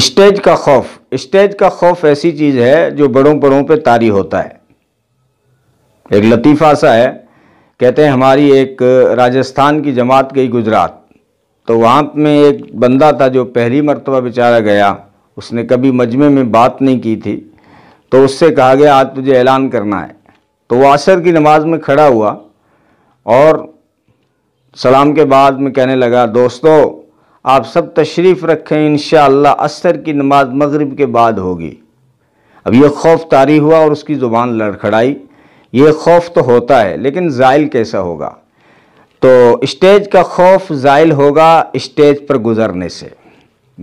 stage का खौफ stage का खौफ ऐसी चीज़ है जो बड़ों बड़ों पे तारी होता है एक लतीफ़ा सा है कहते हैं हमारी एक राजस्थान की जमात गई गुजरात तो वहाँ में एक बंदा था जो पहली मरतबा बेचारा गया उसने कभी मजमे में बात नहीं की थी तो उससे कहा गया आज तुझे ऐलान करना है तो वह असर की नमाज में खड़ा हुआ और सलाम के बाद में कहने लगा दोस्तों आप सब तशरीफ़ रखें इन असर की नमाज मगरब के बाद होगी अब यह खौफ तारी हुआ और उसकी ज़ुबान लड़खड़ाई ये खौफ तो होता है लेकिन ज़ाइल कैसा होगा तो स्टेज का खौफ ज़ाइल होगा स्टेज पर गुज़रने से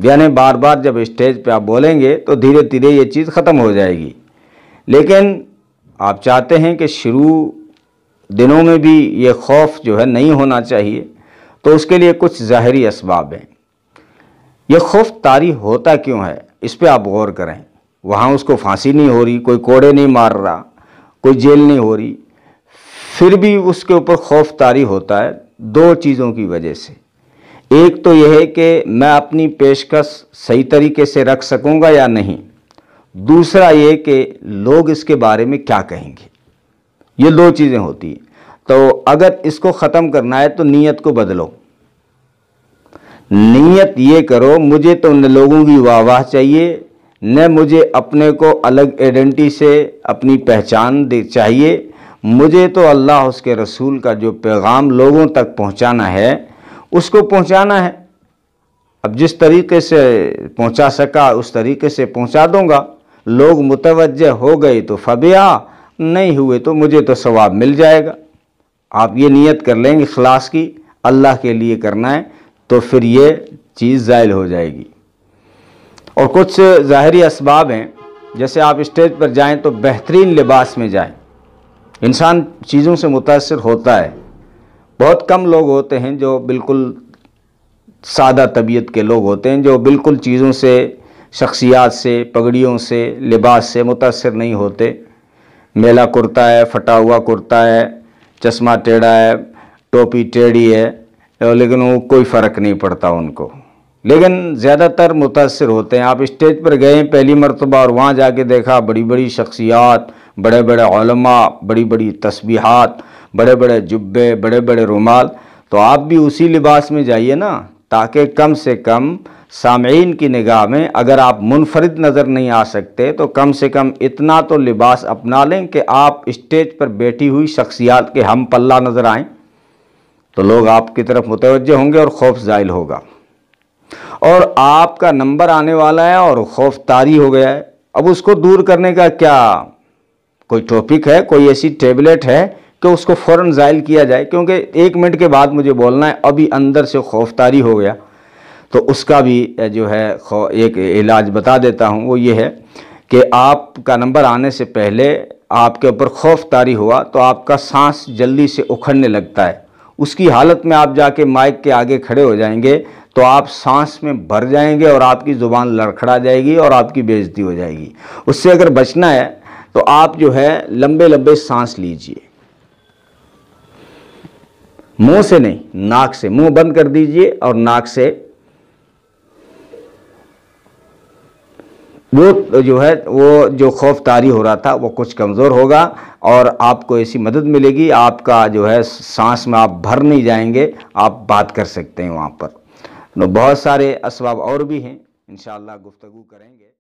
यानी बार बार जब स्टेज पे आप बोलेंगे तो धीरे धीरे ये चीज़ ख़त्म हो जाएगी लेकिन आप चाहते हैं कि शुरू दिनों में भी ये खौफ जो है नहीं होना चाहिए तो उसके लिए कुछ ज़ाहरी इसबाब हैं यह खौफ तारी होता क्यों है इस पर आप गौर करें वहाँ उसको फांसी नहीं हो रही कोई कोड़े नहीं मार रहा कोई जेल नहीं हो रही फिर भी उसके ऊपर खौफ तारी होता है दो चीज़ों की वजह से एक तो यह है कि मैं अपनी पेशकश सही तरीके से रख सकूंगा या नहीं दूसरा ये कि लोग इसके बारे में क्या कहेंगे ये दो चीज़ें होती हैं तो अगर इसको ख़त्म करना है तो नीयत को बदलो नीयत ये करो मुझे तो न लोगों की वाह चाहिए न मुझे अपने को अलग आइडेंटिटी से अपनी पहचान दे चाहिए मुझे तो अल्लाह उसके रसूल का जो पैगाम लोगों तक पहुंचाना है उसको पहुंचाना है अब जिस तरीके से पहुंचा सका उस तरीके से पहुंचा दूंगा लोग मुतवजह हो गए तो फबिया नहीं हुए तो मुझे तो सवाब मिल जाएगा आप ये नियत कर लेंगे खलास की अल्लाह के लिए करना है तो फिर ये चीज़ ज़ायल हो जाएगी और कुछ ज़ाहरी इसबाब हैं जैसे आप स्टेज पर जाएं तो बेहतरीन लिबास में जाएं इंसान चीज़ों से मुतासर होता है बहुत कम लोग होते हैं जो बिल्कुल सादा तबीयत के लोग होते हैं जो बिल्कुल चीज़ों से शख्सियात से पगड़ियों से लिबास से मुतासर नहीं होते मेला कुर्ता है फटा हुआ कुर्ता है चश्मा टेढ़ा है टोपी टेढ़ी है लेकिन वो कोई फ़र्क नहीं पड़ता उनको लेकिन ज़्यादातर मुतासर होते हैं आप स्टेज पर गए पहली मरतबा और वहाँ जाके देखा बड़ी बड़ी शख्सियात बड़े बड़े ओलमा बड़ी बड़ी तस्बीहात बड़े बड़े जुब्बे बड़े बड़े रुमाल तो आप भी उसी लिबास में जाइए ना ताकि कम से कम सामीन की निगाह में अगर आप मुनफरद नज़र नहीं आ सकते तो कम से कम इतना तो लिबास अपना लें कि आप स्टेज पर बैठी हुई शख्सियात के हम पल्ला नज़र आएँ तो लोग आपकी तरफ मुतवजह होंगे और खौफ जायल होगा और आपका नंबर आने वाला है और खौफ तारी हो गया है अब उसको दूर करने का क्या कोई टॉपिक है कोई ऐसी टेबलेट है कि उसको फ़ौर जायल किया जाए क्योंकि एक मिनट के बाद मुझे बोलना है अभी अंदर से खौफ तारी हो गया तो उसका भी जो है एक इलाज बता देता हूँ वो ये है कि आपका नंबर आने से पहले आपके ऊपर खौफ तारी हुआ तो आपका सांस जल्दी से उखड़ने लगता है उसकी हालत में आप जाके माइक के आगे खड़े हो जाएंगे तो आप सांस में भर जाएंगे और आपकी ज़ुबान लड़खड़ा जाएगी और आपकी बेइज्जती हो जाएगी उससे अगर बचना है तो आप जो है लंबे लंबे सांस लीजिए मुंह से नहीं नाक से मुंह बंद कर दीजिए और नाक से वो जो है वो जो खौफ तारी हो रहा था वो कुछ कमज़ोर होगा और आपको ऐसी मदद मिलेगी आपका जो है सांस में आप भर नहीं जाएंगे आप बात कर सकते हैं वहाँ पर तो बहुत सारे इसबाब और भी हैं इन शुफ्तु करेंगे